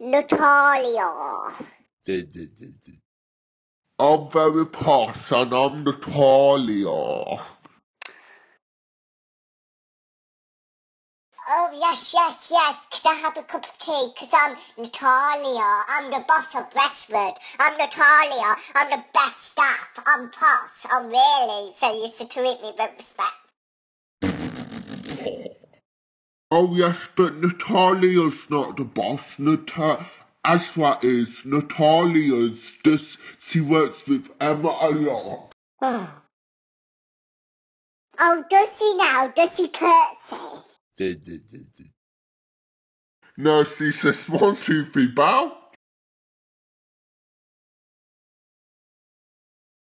Natalia. I'm very posh and I'm Natalia. Oh, yes, yes, yes. Could I have a cup of tea? Because I'm Natalia. I'm the boss of Westwood. I'm Natalia. I'm the best staff. I'm posh. I'm really. So you should treat me with respect. Oh yes, but Natalia's not the boss. Natalia Ashwa is. Natalia's just she works with Emma a lot. Oh. oh does she now? Does she curtsy? no, she says one, two, three, bow.